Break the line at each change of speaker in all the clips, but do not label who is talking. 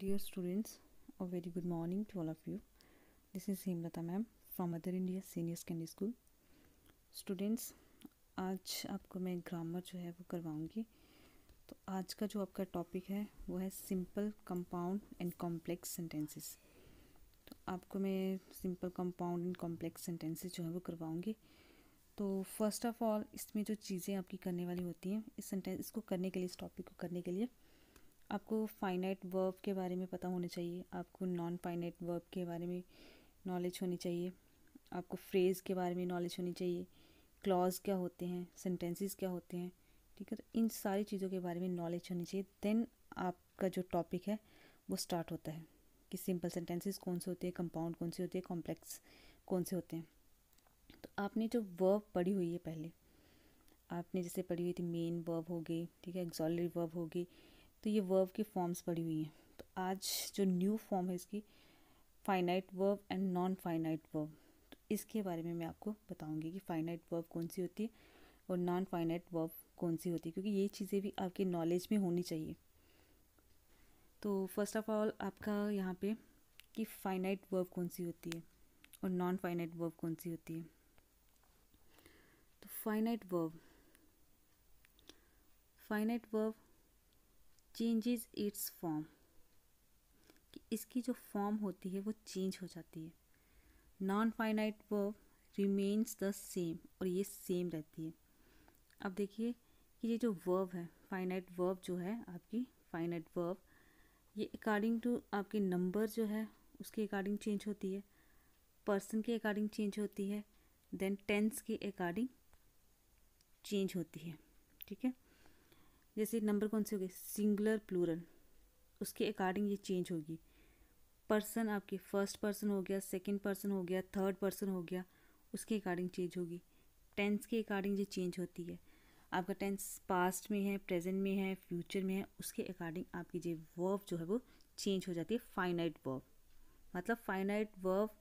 dear students a very good morning to all of you this is Hemlata ma'am from other India senior secondary school students आज आपको मैं grammar जो है वो करवाऊंगी तो आज का जो आपका टॉपिक है वो है simple compound and complex sentences तो आपको मैं simple compound and complex sentences जो है वो करवाऊंगी तो फर्स्ट ऑफ ऑल इसमें जो चीज़ें आपकी करने वाली होती हैं इस सेंटेंस इसको करने के लिए इस टॉपिक को करने के लिए आपको फाइनाइट वर्ब के बारे में पता होना चाहिए आपको नॉन फाइनाइट वर्ब के बारे में नॉलेज होनी चाहिए आपको फ्रेज़ के बारे में नॉलेज होनी चाहिए क्लॉज क्या होते हैं सेंटेंसेस क्या होते हैं ठीक है तो इन सारी चीज़ों के बारे में नॉलेज होनी चाहिए देन आपका जो टॉपिक है वो स्टार्ट होता है कि सिंपल सेंटेंसेस कौन से होते हैं कंपाउंड कौन से होते हैं कॉम्प्लेक्स कौन से होते हैं तो आपने जो वर्ब पढ़ी हुई है पहले आपने जैसे पढ़ी हुई थी मेन वर्ब हो गई ठीक है एग्जॉलरी वर्ब हो गई तो ये वर्ब की फॉर्म्स पड़ी हुई हैं तो आज जो न्यू फॉर्म है इसकी finite verb and non finite verb तो इसके बारे में मैं आपको बताऊंगी कि फाइनाइट वर्ब कौन सी होती है और नॉन फाइनाइट वर्ब कौन सी होती है क्योंकि ये चीज़ें भी आपके नॉलेज में होनी चाहिए तो फर्स्ट ऑफ ऑल आपका यहाँ पे कि फाइनाइट वर्ब कौन सी होती है और नॉन फाइनाइट वर्ब कौन सी होती है तो finite verb finite verb changes its form कि इसकी जो फॉर्म होती है वो चेंज हो जाती है non finite verb remains the same और ये सेम रहती है अब देखिए कि ये जो वर्ब है फाइनाइट वर्ब जो है आपकी फाइनाइट वर्ब ये अकॉर्डिंग टू आपके नंबर जो है उसके अकॉर्डिंग चेंज होती है पर्सन के अकॉर्डिंग चेंज होती है देन टेंस के अकॉर्डिंग चेंज होती है ठीक है जैसे नंबर कौन से हो गए सिंगुलर प्लूरल उसके अकॉर्डिंग ये चेंज होगी पर्सन आपके फर्स्ट पर्सन हो गया सेकंड पर्सन हो गया थर्ड पर्सन हो गया उसके अकॉर्डिंग चेंज होगी टेंस के अकॉर्डिंग ये चेंज होती है आपका टेंस पास्ट में है प्रेजेंट में है फ्यूचर में है उसके अकॉर्डिंग आपकी जो वर्ब जो है वो चेंज हो जाती है फाइनाइट वर्ब मतलब finite verb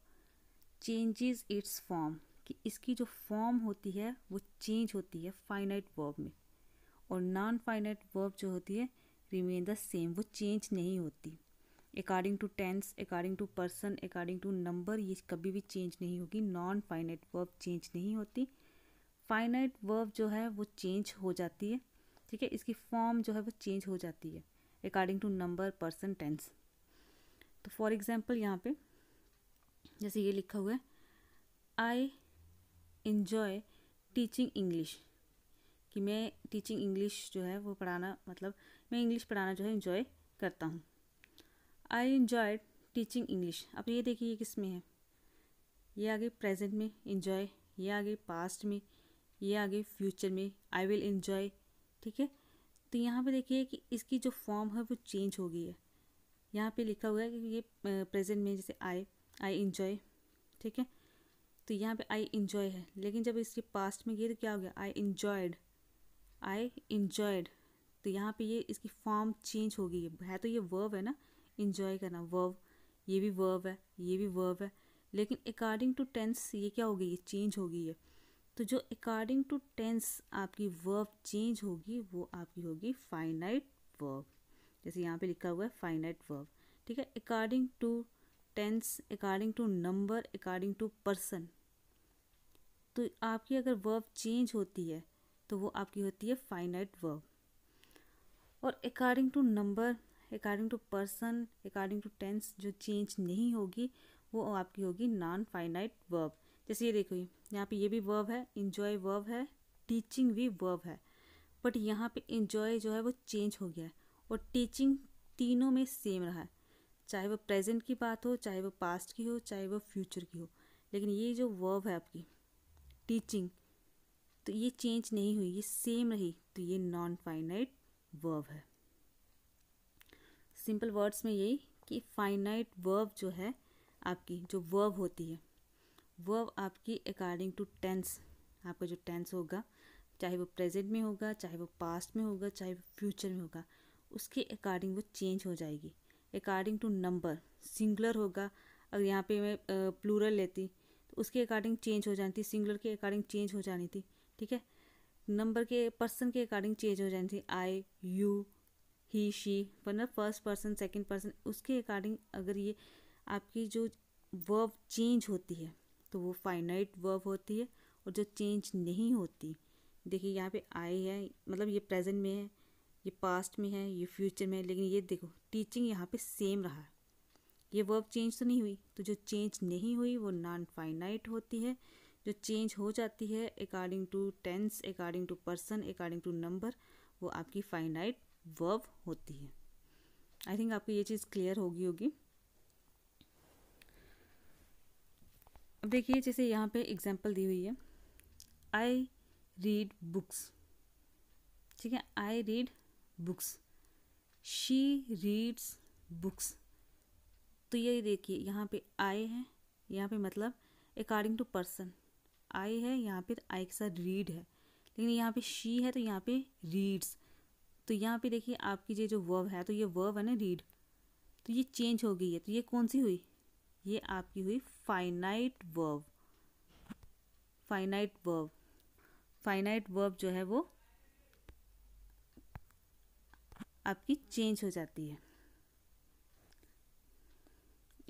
changes its form कि इसकी जो फॉर्म होती है वो चेंज होती है फाइनाइट वर्ब में और नॉन फाइनाइट वर्ब जो होती है रिमेन द सेम वो चेंज नहीं होती according to tense according to person according to number ये कभी भी चेंज नहीं होगी नॉन फाइनाइट वर्ब चेंज नहीं होती फाइनाइट वर्ब जो है वो चेंज हो जाती है ठीक है इसकी फॉर्म जो है वो चेंज हो जाती है according to number person tense तो फॉर एग्जाम्पल यहाँ पे जैसे ये लिखा हुआ है आई इन्जॉय टीचिंग इंग्लिश कि मैं टीचिंग इंग्लिश जो है वो पढ़ाना मतलब मैं इंग्लिश पढ़ाना जो है इन्जॉय करता हूँ आई इन्जॉय टीचिंग इंग्लिश अब ये देखिए ये किस में है ये आगे प्रेजेंट में इन्जॉय ये आगे पास्ट में ये आगे फ्यूचर में आई विल इन्जॉय ठीक है तो यहाँ पे देखिए कि इसकी जो फॉर्म है वो चेंज हो गई है यहाँ पे लिखा हुआ है कि ये प्रेजेंट में जैसे आई आई इन्जॉय ठीक है तो यहाँ पे आई इन्जॉय है लेकिन जब इसके पास्ट में गए तो क्या हो गया आई इन्जॉयड आई इंजॉयड तो यहाँ पे ये इसकी फॉर्म चेंज हो गई है है तो ये वर्व है ना इंजॉय करना वर्व ये भी वर्व है ये भी वर्व है लेकिन अकॉर्डिंग टू टेंस ये क्या हो गई है चेंज हो गई है तो जो अकॉर्डिंग टू टेंस आपकी वर्ब चेंज होगी वो आपकी होगी फाइनाइट वर्ब जैसे यहाँ पे लिखा हुआ है फाइनाइट वर्ब ठीक है according to tense according to number according to person तो आपकी अगर वर्ब चेंज होती है तो वो आपकी होती है फाइनाइट वर्ब और according to number according to person according to tense जो चेंज नहीं होगी वो आपकी होगी नॉन फाइनाइट वर्ब जैसे ये देखो यहाँ पे ये भी वर्ब है इन्जॉय वर्ब है टीचिंग भी वर्ब है बट यहाँ पे इन्जॉय जो है वो चेंज हो गया है और टीचिंग तीनों में सेम रहा है चाहे वो प्रेजेंट की बात हो चाहे वो पास्ट की हो चाहे वो फ्यूचर की हो लेकिन ये जो वर्ब है आपकी टीचिंग तो ये चेंज नहीं हुई ये सेम रही तो ये नॉन फाइनाइट वर्ब है सिंपल वर्ड्स में यही कि फाइनाइट वर्ब जो है आपकी जो वर्ब होती है वर्ब आपकी अकॉर्डिंग टू टेंस आपका जो टेंस होगा चाहे वो प्रेजेंट में होगा चाहे वो पास्ट में होगा चाहे वो फ्यूचर में होगा उसके अकॉर्डिंग वो चेंज हो जाएगी अकॉर्डिंग टू नंबर सिंगुलर होगा अगर यहाँ पे मैं प्लूरल लेती तो उसके अकॉर्डिंग चेंज हो जानी थी सिंगुलर के अकॉर्डिंग चेंज हो जानी थी ठीक है नंबर के पर्सन के अकॉर्डिंग चेंज हो जाने चाहिए आई यू ही शी मतलब फर्स्ट पर्सन सेकंड पर्सन उसके अकॉर्डिंग अगर ये आपकी जो वर्ब चेंज होती है तो वो फाइनाइट वर्ब होती है और जो चेंज नहीं होती देखिए यहाँ पे आई है मतलब ये प्रेजेंट में है ये पास्ट में है ये फ्यूचर में है लेकिन ये देखो टीचिंग यहाँ पे सेम रहा है ये वर्ब चेंज तो नहीं हुई तो जो चेंज नहीं हुई वो नॉन फाइनाइट होती है जो चेंज हो जाती है according to tense according to person according to number वो आपकी फाइनाइट वर्ब होती है आई थिंक आपको ये चीज़ क्लियर होगी होगी अब देखिए जैसे यहाँ पे एग्जांपल दी हुई है आई रीड बुक्स ठीक है I read books she reads books तो ये देखिए यहाँ पे आई है यहाँ पे मतलब अकॉर्डिंग टू पर्सन आई है यहाँ पर आई के साथ रीड है लेकिन यहाँ पे शी है तो यहाँ पे रीड्स तो यहाँ पे देखिए आपकी ये जो वर्व है तो ये वर्व है ना रीड तो ये चेंज हो गई है तो ये कौन सी हुई ये आपकी हुई finite verb finite verb finite verb जो है वो आपकी चेंज हो जाती है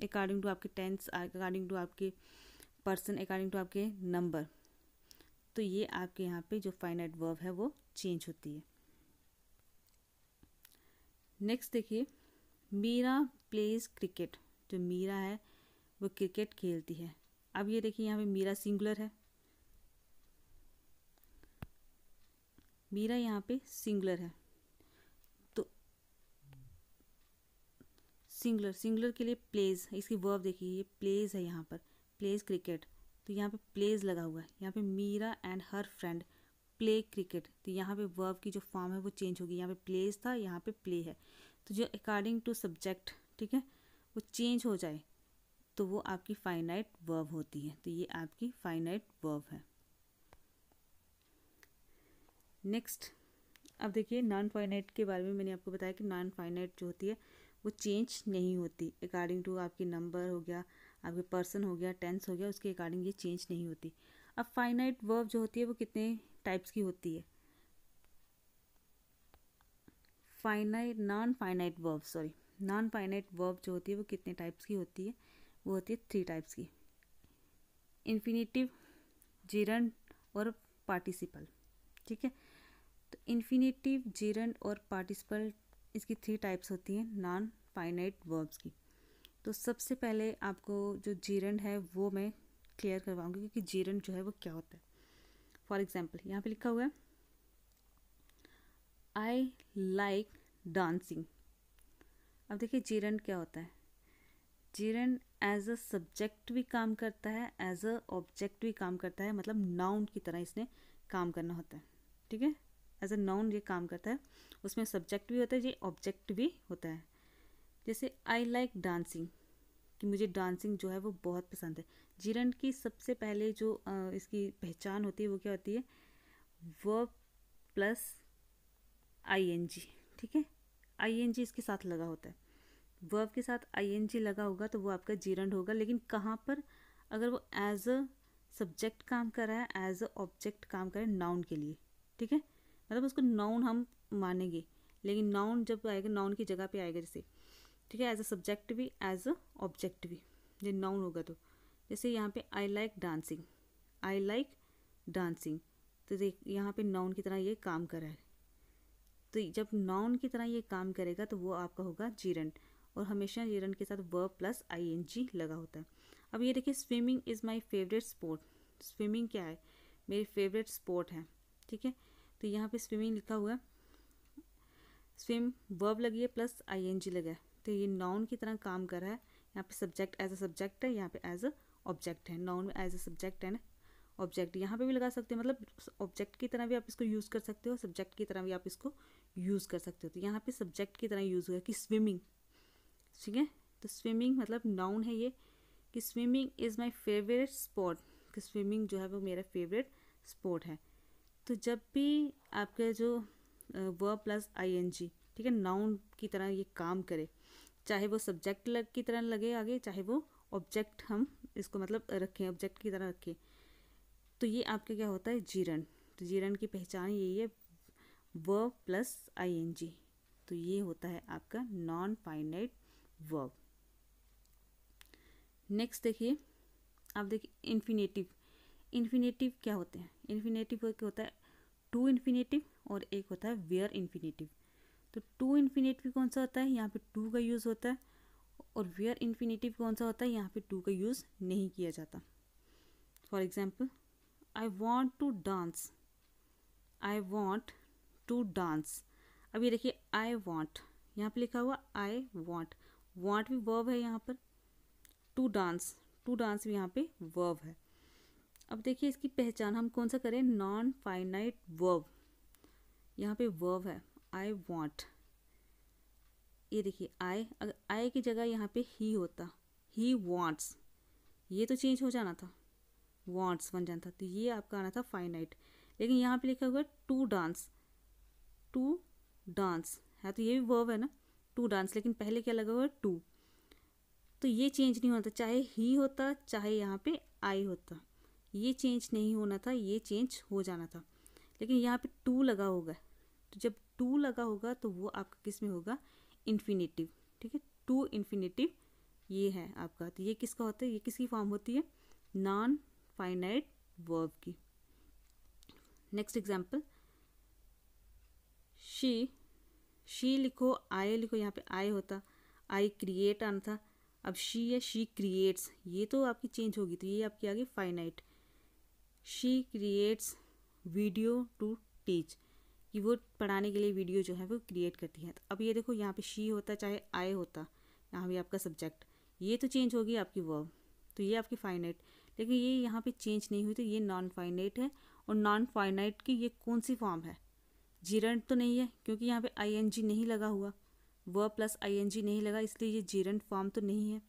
अकॉर्डिंग टू आपके टेंस अकॉर्डिंग टू आपके पर्सन अकॉर्डिंग टू आपके नंबर तो ये आपके यहाँ पे जो फाइनाइट वर्ब है वो चेंज होती है नेक्स्ट देखिए मीरा प्लेज क्रिकेट जो मीरा है वो क्रिकेट खेलती है अब ये देखिए यहाँ पे मीरा सिंगुलर है मीरा यहाँ पे सिंगुलर है तो सिंगुलर सिंगुलर के लिए प्लेज इसकी वर्ब देखिए ये प्लेज है यहाँ पर प्लेज क्रिकेट तो यहाँ पे प्लेज लगा हुआ है यहाँ पे Meera and her friend play cricket तो यहाँ पे वर्ब की जो फॉर्म है वो चेंज होगी यहाँ पे प्लेज था यहाँ पे प्ले है तो जो अकॉर्डिंग टू सब्जेक्ट ठीक है वो चेंज हो जाए तो वो आपकी फाइनाइट वर्ब होती है तो ये आपकी फाइनाइट वर्ब है नेक्स्ट अब देखिए नॉन फाइनाइट के बारे में मैंने आपको बताया कि नॉन फाइनाइट जो होती है वो चेंज नहीं होती अकॉर्डिंग टू आपकी नंबर हो गया आपके पर्सन हो गया टेंस हो गया उसके अकॉर्डिंग ये चेंज नहीं होती अब फाइनाइट वर्ब जो होती है वो कितने टाइप्स की होती है finite non finite verb sorry non finite verb जो होती है वो कितने टाइप्स की होती है वो होती है थ्री टाइप्स की इन्फिनेटिव जीरन और पार्टिसिपल ठीक है तो इन्फिनेटिव जिरन और पार्टिसिपल इसकी थ्री टाइप्स होती हैं नॉन फाइनाइट वर्ब्स की तो सबसे पहले आपको जो जीरण है वो मैं क्लियर करवाऊंगी क्योंकि जीरण जो है वो क्या होता है फॉर एग्ज़ाम्पल यहाँ पे लिखा हुआ है आई लाइक डांसिंग अब देखिए जीरण क्या होता है जीरण एज अ सब्जेक्ट भी काम करता है एज अ ऑब्जेक्ट भी काम करता है मतलब नाउन की तरह इसने काम करना होता है ठीक है एज अ नाउन ये काम करता है उसमें सब्जेक्ट भी होता है ये ऑब्जेक्ट भी होता है जैसे आई लाइक डांसिंग कि मुझे डांसिंग जो है वो बहुत पसंद है जीरन की सबसे पहले जो इसकी पहचान होती है वो क्या होती है verb plus I N G ठीक है आई एन जी इसके साथ लगा होता है वर्ब के साथ आई एन जी लगा होगा तो वो आपका जीरन होगा लेकिन कहाँ पर अगर वो एज अ सब्जेक्ट काम कर रहा है एज अ ऑब्जेक्ट काम कर रहा है नाउन के लिए ठीक है मतलब उसको नाउन हम मानेंगे लेकिन नाउन जब आएगा नाउन की जगह पे आएगा जैसे ठीक है एज अ सब्जेक्ट भी एज अ ऑब्जेक्ट भी ये नाउन होगा तो जैसे यहाँ पे I like dancing I like dancing तो देख यहाँ पे नाउन की तरह ये काम कर रहा है तो जब नाउन की तरह ये काम करेगा तो वो आपका होगा जीरन और हमेशा जीरन के साथ verb plus I N G लगा होता है अब ये देखिए swimming is my favourite sport swimming क्या है मेरी फेवरेट स्पोर्ट है ठीक है तो यहाँ पे स्विमिंग लिखा हुआ है स्विम वर्ब लगी है प्लस आई एन जी लगा है सकते हो ये नाउन की तरह काम कर रहा है यहाँ पे सब्जेक्ट एज अ सब्जेक्ट है यहाँ पे एज अ ऑब्जेक्ट है नाउन में as a subject and object यहाँ पे भी लगा सकते हो मतलब ऑब्जेक्ट की तरह भी आप इसको यूज़ कर सकते हो सब्जेक्ट की तरह भी आप इसको यूज़ कर सकते हो तो यहाँ पे सब्जेक्ट की तरह यूज़ हुआ कि स्विमिंग ठीक है तो स्विमिंग मतलब नाउन है ये कि swimming is my favourite sport कि स्विमिंग जो है वो मेरा फेवरेट स्पोर्ट है तो जब भी आपका जो verb plus I N G ठीक है नाउन की तरह ये काम करे चाहे वो सब्जेक्ट लग की तरह लगे आगे चाहे वो ऑब्जेक्ट हम इसको मतलब रखें ऑब्जेक्ट की तरह रखें तो ये आपका क्या होता है जीरण तो जीरन की पहचान यही है वर्ब प्लस आईएनजी तो ये होता है आपका नॉन फाइनाइट वर्ब नेक्स्ट देखिए आप देखिए इन्फिनेटिव इन्फिनेटिव क्या होते हैं इन्फिनेटिव होता है टू इन्फिनेटिव और एक होता है वेयर इन्फिनेटिव तो टू इन्फिनेटिव कौन सा होता है यहाँ पे टू का यूज़ होता है और वेयर इन्फिनेटिव कौन सा होता है यहाँ पे टू का यूज़ नहीं किया जाता for example I want to dance I want to dance अब ये देखिए आई वॉन्ट यहाँ पे लिखा हुआ आई वॉन्ट वॉन्ट भी वर्व है यहाँ पर टू डांस टू डांस भी यहाँ पे वर्व है अब देखिए इसकी पहचान हम कौन सा करें नॉन फाइनाइट वर्व यहाँ पे वर्व है आई वॉन्ट ये देखिए आई अगर आई की जगह यहाँ पे ही होता ही वॉन्ट्स ये तो चेंज हो जाना था वॉन्ट्स बन जाना था तो ये आपका आना था फाइनाइट लेकिन यहाँ पे लिखा हुआ है टू डांस टू डांस है तो ये भी वर्व है ना टू डांस लेकिन पहले क्या लगा हुआ है टू तो ये चेंज नहीं होना था चाहे ही होता चाहे यहाँ पे आई होता ये चेंज नहीं होना था ये चेंज हो जाना था लेकिन यहाँ पे टू लगा होगा तो जब टू लगा होगा तो वो आपका किस में होगा इन्फिनेटिव ठीक है टू इन्फिनेटिव ये है आपका तो ये किसका होता है ये किसकी फॉर्म होती है नॉन फाइनाइट वर्ब की नेक्स्ट एग्जाम्पल शी शी लिखो आय लिखो यहाँ पे आय होता आई क्रिएट आना था अब शी या शी क्रिएट्स ये तो आपकी चेंज होगी तो ये आपकी आ गई finite she creates video to teach कि वो पढ़ाने के लिए वीडियो जो है वो क्रिएट करती है तो अब ये देखो यहाँ पे शी होता चाहे आए होता यहाँ भी आपका सब्जेक्ट ये तो चेंज होगी आपकी वर्ब तो ये आपकी फाइनाइट लेकिन ये यहाँ पे चेंज नहीं हुई तो ये नॉन फाइनाइट है और नॉन फाइनाइट की ये कौन सी फॉर्म है जीरेंट तो नहीं है क्योंकि यहाँ पे आई नहीं लगा हुआ वर्ब प्लस आई नहीं लगा इसलिए ये जीरेंट फॉर्म तो नहीं है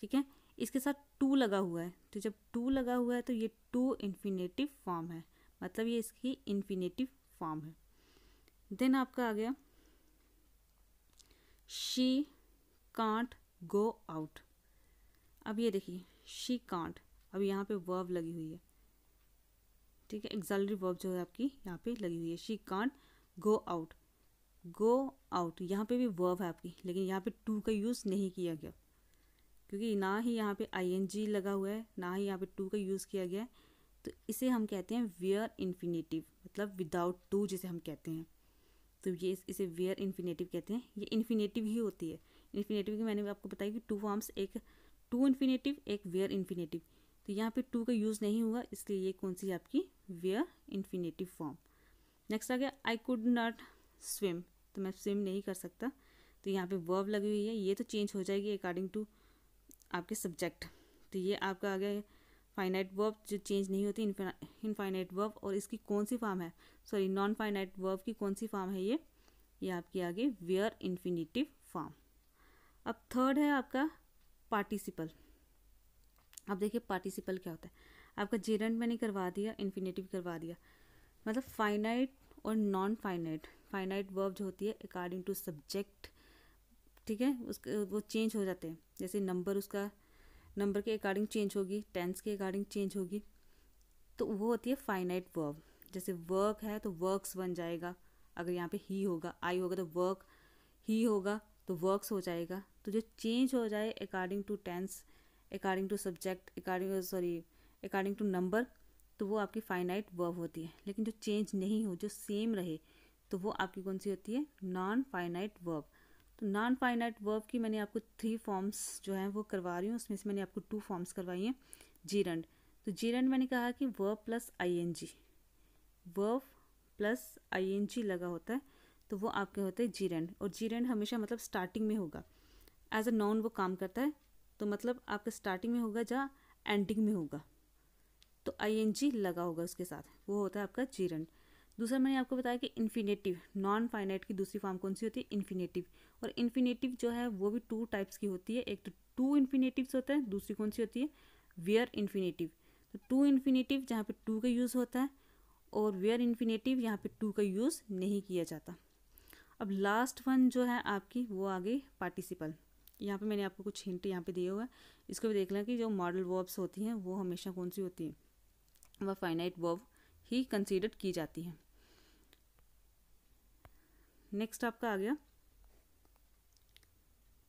ठीक है इसके साथ टू लगा हुआ है तो जब टू लगा हुआ है तो ये टू इन्फिनेटिव फॉर्म है मतलब ये इसकी इन्फिनेटिव फॉर्म है देन आपका आ गया शी कांट गो आउट अब ये देखिए शी कांट अब यहाँ पे वर्ब लगी हुई है ठीक है एग्जॉलरी वर्ब जो है आपकी यहाँ पे लगी हुई है she can't go out go out यहाँ पे भी वर्ब है आपकी लेकिन यहाँ पे टू का यूज़ नहीं किया गया क्योंकि ना ही यहाँ पे आई लगा हुआ है ना ही यहाँ पे टू का यूज़ किया गया है तो इसे हम कहते हैं वियर इन्फिनेटिव मतलब विदाउट टू जिसे हम कहते हैं तो ये इसे वेयर इन्फिनेटिव कहते हैं ये इन्फिनेटिव ही होती है इन्फिनेटिव की मैंने आपको बताया कि टू फॉर्म्स एक टू इन्फिनेटिव एक वेयर इन्फिनेटिव तो यहाँ पे टू का यूज़ नहीं हुआ इसलिए ये कौन सी आपकी वेयर इन्फिनेटिव फॉर्म नेक्स्ट आ गया आई कुड नॉट स्विम तो मैं स्विम नहीं कर सकता तो यहाँ पे वर्ब लगी हुई है ये तो चेंज हो जाएगी अकॉर्डिंग टू आपके सब्जेक्ट तो ये आपका आ गया फाइनाइट वर्ब जो चेंज नहीं होती इनफाइनाइट वर्ब और इसकी कौन सी फॉर्म है सॉरी नॉन फाइनाइट वर्ब की कौन सी फॉर्म है ये ये आपकी आगे वेयर इन्फिनेटिव फॉर्म अब थर्ड है आपका पार्टिसिपल अब देखिए पार्टिसिपल क्या होता है आपका जेरेंट मैंने करवा दिया इन्फिनेटिव करवा दिया मतलब फाइनाइट और नॉन फाइनाइट फाइनाइट वर्ब जो होती है अकॉर्डिंग टू सब्जेक्ट ठीक है उसके वो चेंज हो जाते हैं जैसे नंबर उसका नंबर के अकॉर्डिंग चेंज होगी टेंस के अकॉर्डिंग चेंज होगी तो वो होती है फाइनाइट वर्ब जैसे वर्क है तो वर्क्स बन जाएगा अगर यहाँ पे ही होगा आई होगा तो वर्क ही होगा तो वर्क्स हो जाएगा तो जो चेंज हो जाए according to tense according to subject according sorry according to number तो वो आपकी फाइनाइट वर्ब होती है लेकिन जो चेंज नहीं हो जो सेम रहे तो वो आपकी कौन सी होती है नॉन फाइनाइट वर्ब तो नॉन फाइनाइट वर्ब की मैंने आपको थ्री फॉर्म्स जो हैं वो करवा रही हूँ उसमें से मैंने आपको टू फॉर्म्स करवाई हैं जीरंड तो जीरंड मैंने कहा कि verb plus ING verb plus ING लगा होता है तो वो आपके होते हैं जीरंड और जीरंड हमेशा मतलब स्टार्टिंग में होगा एज अ नाउन वो काम करता है तो मतलब आपका स्टार्टिंग में होगा या एंडिंग में होगा तो जी लगा होगा उसके साथ वो होता है आपका जीरंड दूसरा मैंने आपको बताया कि इन्फिनेटिव नॉन फाइनाइट की दूसरी फॉर्म कौन सी होती है इन्फिनेटिव और इन्फिनेटिव जो है वो भी टू टाइप्स की होती है एक तो टू इन्फिनेटिव होते हैं दूसरी कौन सी होती है वेयर इन्फिनेटिव तो टू इन्फिनेटिव जहाँ पे टू का यूज़ होता है और वेयर इन्फिनेटिव यहाँ पे टू का यूज़ नहीं किया जाता अब लास्ट वन जो है आपकी वो आ गई पार्टिसिपल यहाँ पे मैंने आपको कुछ हिंट यहाँ पे दिए हुआ है इसको भी देख लें कि जो मॉडल वर्ब्स होती हैं वो हमेशा कौन सी होती हैं वह फाइनाइट वर्ब ही कंसिडर की जाती है नेक्स्ट आपका आ गया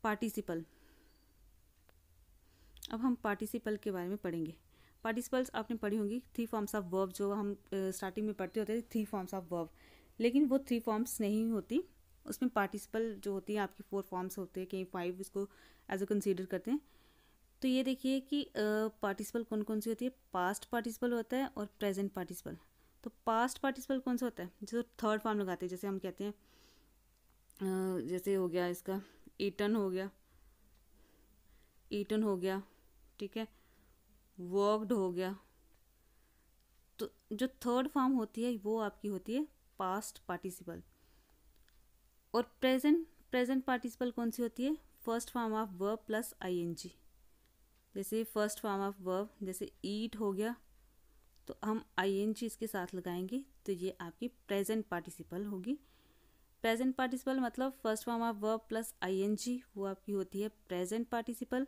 पार्टिसिपल अब हम पार्टिसिपल के बारे में पढ़ेंगे पार्टिसिपल्स आपने पढ़ी होंगी थ्री फॉर्म्स ऑफ वर्ब जो हम स्टार्टिंग में पढ़ते होते थे थ्री फॉर्म्स ऑफ वर्ब लेकिन वो थ्री फॉर्म्स नहीं होती उसमें पार्टिसिपल जो होती है आपकी फोर फॉर्म्स होते हैं कहीं फाइव इसको एज अ कंसीडर करते हैं तो ये देखिए कि पार्टिसिपल कौन कौन सी होती है पास्ट पार्टिसिपल होता है और प्रेजेंट पार्टिसिपल तो पास्ट पार्टिसिपल कौन सा होता है जो थर्ड फॉर्म लगाते हैं जैसे हम कहते हैं जैसे हो गया इसका ईटन हो गया ईटन हो गया ठीक है वॉकड हो गया तो जो थर्ड फॉर्म होती है वो आपकी होती है पास्ट पार्टिसिपल और प्रेजेंट प्रेजेंट पार्टिसिपल कौन सी होती है first form of verb plus ING जैसे फर्स्ट फॉर्म ऑफ वर्ब जैसे ईट हो गया तो हम आईएनजी इसके साथ लगाएंगे तो ये आपकी प्रेजेंट पार्टिसिपल होगी प्रेजेंट पार्टिसिपल मतलब first form of verb plus ING वो आपकी होती है प्रेजेंट पार्टिसिपल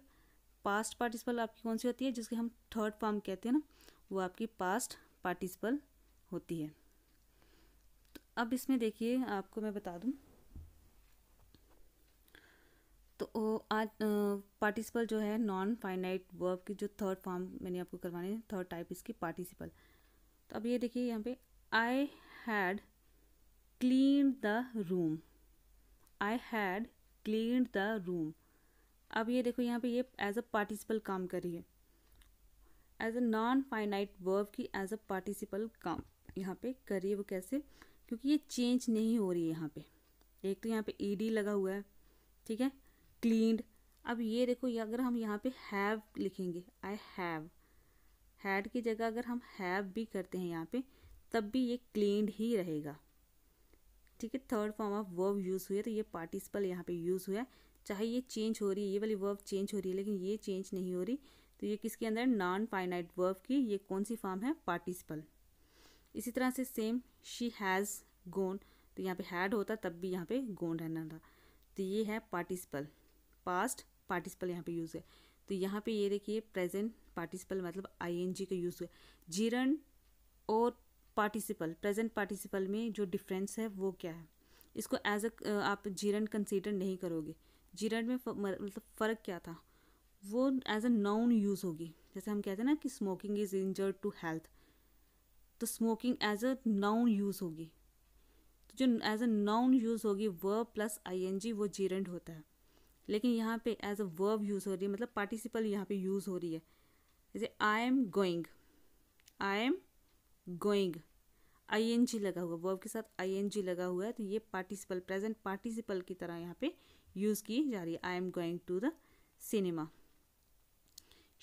पास्ट पार्टिसिपल आपकी कौन सी होती है जिसके हम थर्ड फॉर्म कहते हैं ना वो आपकी पास्ट पार्टिसिपल होती है तो अब इसमें देखिए आपको मैं बता दूं तो आज पार्टिसिपल जो है नॉन फाइनाइट वर्ब की जो थर्ड फॉर्म मैंने आपको करवानी है थर्ड टाइप इसकी पार्टिसिपल तो अब ये देखिए यहाँ पे I had clean the room I had cleaned the room अब ये देखो यहाँ पे ये एज अ participle काम करिए as a non finite verb की एज अ पार्टिसिपल काम यहाँ पे करिए वो कैसे क्योंकि ये चेंज नहीं हो रही है यहाँ पे एक तो यहाँ पे ई डी लगा हुआ है ठीक है क्लीनड अब ये देखो ये अगर हम यहाँ पे हैव लिखेंगे आई हैव हैड की जगह अगर हम हैव भी करते हैं यहाँ पे तब भी ये क्लीनड ही रहेगा ठीक है third form of verb use हुई है तो ये पार्टिसिपल यहाँ पे यूज़ हुआ है चाहे ये चेंज हो रही है ये वाली वर्ब चेंज हो रही है लेकिन ये चेंज नहीं हो रही तो ये किसके अंदर नॉन फाइनाइट वर्ब की ये कौन सी फॉर्म है पार्टिसिपल इसी तरह से सेम शी हैज़ गोन तो यहाँ पे हैड होता तब भी यहाँ पे गोन रहना था तो ये है पार्टिसिपल पास्ट पार्टिसिपल यहाँ पे यूज़ है तो यहाँ पे ये देखिए प्रेजेंट पार्टिसिपल मतलब आईएनजी का यूज़ हुआ जीरण और पार्टिसिपल प्रेजेंट पार्टिसिपल में जो डिफरेंस है वो क्या है इसको एज अ आप जीरन कंसीडर नहीं करोगे जीरन में मतलब फ़र्क क्या था वो एज अ नाउन यूज़ होगी जैसे हम कहते हैं ना कि smoking is injured to health तो smoking as a noun use होगी तो जो एज अ नाउन यूज़ होगी वर्ब प्लस आईएनजी वो जीरेंड होता है लेकिन यहाँ पे एज अ वर्ब यूज़ हो रही है मतलब पार्टिसिपल यहाँ पे यूज़ हो रही है जैसे I am going I am going I N G लगा हुआ वर्ब के साथ आई एन जी लगा हुआ है तो ये पार्टिसिपल प्रेजेंट पार्टिसिपल की तरह यहाँ पे यूज़ की जा रही है I am going to the cinema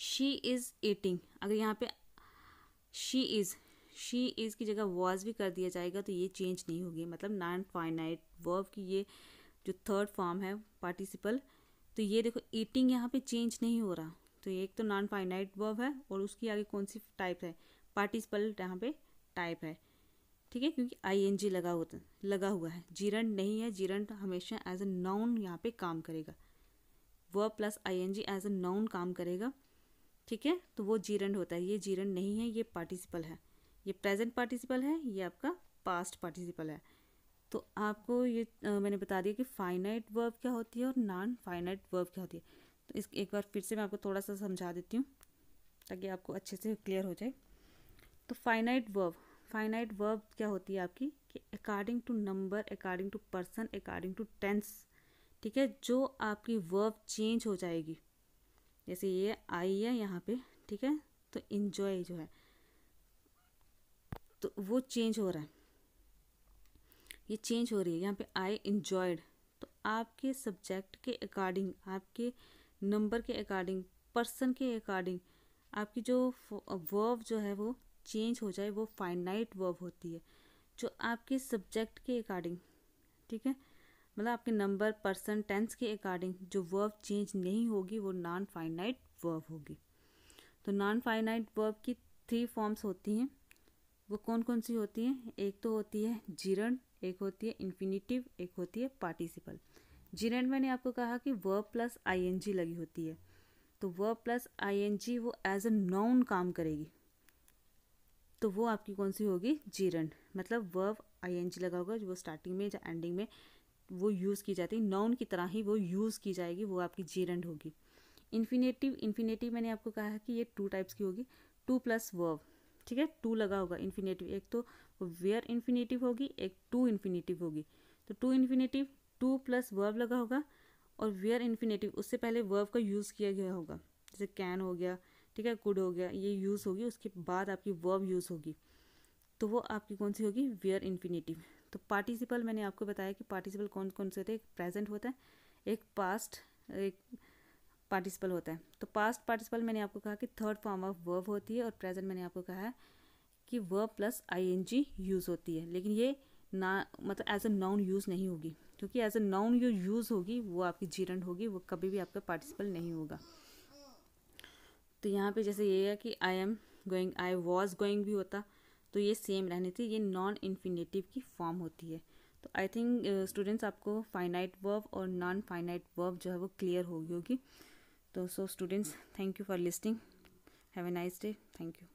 she is eating अगर यहाँ पे शी इज़ शी इज़ की जगह वॉज भी कर दिया जाएगा तो ये चेंज नहीं होगी मतलब नॉन फाइनाइट वर्ब की ये जो थर्ड फॉर्म है पार्टिसिपल तो ये देखो ईटिंग यहाँ पे चेंज नहीं हो रहा तो एक तो नॉन फाइनाइट वर्ब है और उसकी आगे कौन सी टाइप है पार्टिसिपल यहाँ पे टाइप है ठीक है क्योंकि आईएनजी लगा होता लगा हुआ है जीरण नहीं है जीरण हमेशा एज अ नाउन यहाँ पे काम करेगा verb plus ING as a noun काम करेगा ठीक है तो वो जीरण होता है ये जीरण नहीं है ये पार्टिसिपल है ये प्रेजेंट पार्टिसिपल है ये आपका पास्ट पार्टिसिपल है तो आपको ये आ, मैंने बता दिया कि फाइनाइट वर्ब क्या होती है और नॉन फाइनाइट वर्ब क्या होती है तो इस एक बार फिर से मैं आपको थोड़ा सा समझा देती हूँ ताकि आपको अच्छे से क्लियर हो जाए तो फाइनाइट वर्ब फाइनाइट वर्ब क्या होती है आपकी कि according to number according to person according to tense ठीक है जो आपकी वर्ब चेंज हो जाएगी जैसे ये आई है यहाँ पे ठीक है तो इन्जॉय जो है तो वो चेंज हो रहा है ये चेंज हो रही है यहाँ पे आई इन्जॉयड तो आपके सब्जेक्ट के अकॉर्डिंग आपके नंबर के अकॉर्डिंग पर्सन के अकॉर्डिंग आपकी जो वर्ब जो है वो चेंज हो जाए वो फाइनाइट वर्ब होती है जो आपके सब्जेक्ट के अकॉर्डिंग ठीक है मतलब आपके नंबर पर्सन टेंस के अकॉर्डिंग जो वर्ब चेंज नहीं होगी वो नॉन फाइनाइट वर्ब होगी तो नॉन फाइनाइट वर्ब की थ्री फॉर्म्स होती हैं वो कौन कौन सी होती हैं एक तो होती है जिरण एक होती है इन्फिनिटिव एक होती है पार्टिसिपल जिरण मैंने आपको कहा कि वर्ब प्लस आईएनजी लगी होती है तो वर्ब प्लस आईएनजी वो एज अ नाउन काम करेगी तो वो आपकी कौन सी होगी जीरण मतलब वर्व आई एन जी लगा होगा जो स्टार्टिंग में या एंडिंग में वो यूज़ की जाती है नाउन की तरह ही वो यूज़ की जाएगी वो आपकी जीरण होगी इन्फिनेटिव इन्फिनेटिव मैंने आपको कहा है कि ये टू टाइप्स की होगी टू प्लस वर्व ठीक है टू लगा होगा इन्फिनेटिव एक तो वेयर इन्फिनेटिव होगी एक टू इन्फिनेटिव होगी तो to infinitive to plus verb लगा होगा और वेयर इन्फिनेटिव उससे पहले वर्व का यूज़ किया गया होगा जैसे कैन हो गया ठीक है कुड हो गया ये यूज़ होगी उसके बाद आपकी वर्ब यूज़ होगी तो वो आपकी कौन सी होगी वेयर इन्फिनेटिव तो पार्टिसिपल मैंने आपको बताया कि पार्टिसिपल कौन कौन से होते हैं एक प्रेजेंट होता है एक पास्ट एक पार्टिसिपल होता है तो पास्ट पार्टिसिपल मैंने आपको कहा कि थर्ड फॉर्म ऑफ वर्ब होती है और प्रेजेंट मैंने आपको कहा है कि वर्ब प्लस जी यूज़ होती है लेकिन ये ना मतलब एज अ नाउन यूज़ नहीं होगी क्योंकि एज अ नाउन जो यूज़ होगी वो आपकी जीरंड होगी वो कभी भी आपका पार्टिसिपल नहीं होगा तो यहाँ पे जैसे ये है कि I am going I was going भी होता तो ये सेम रहनी थी ये नॉन इन्फिनेटिव की फॉर्म होती है तो आई थिंक स्टूडेंट्स आपको फाइनाइट वर्ब और नॉन फाइनाइट वर्ब जो है वो क्लियर होगी होगी तो so students thank you for listening have a nice day thank you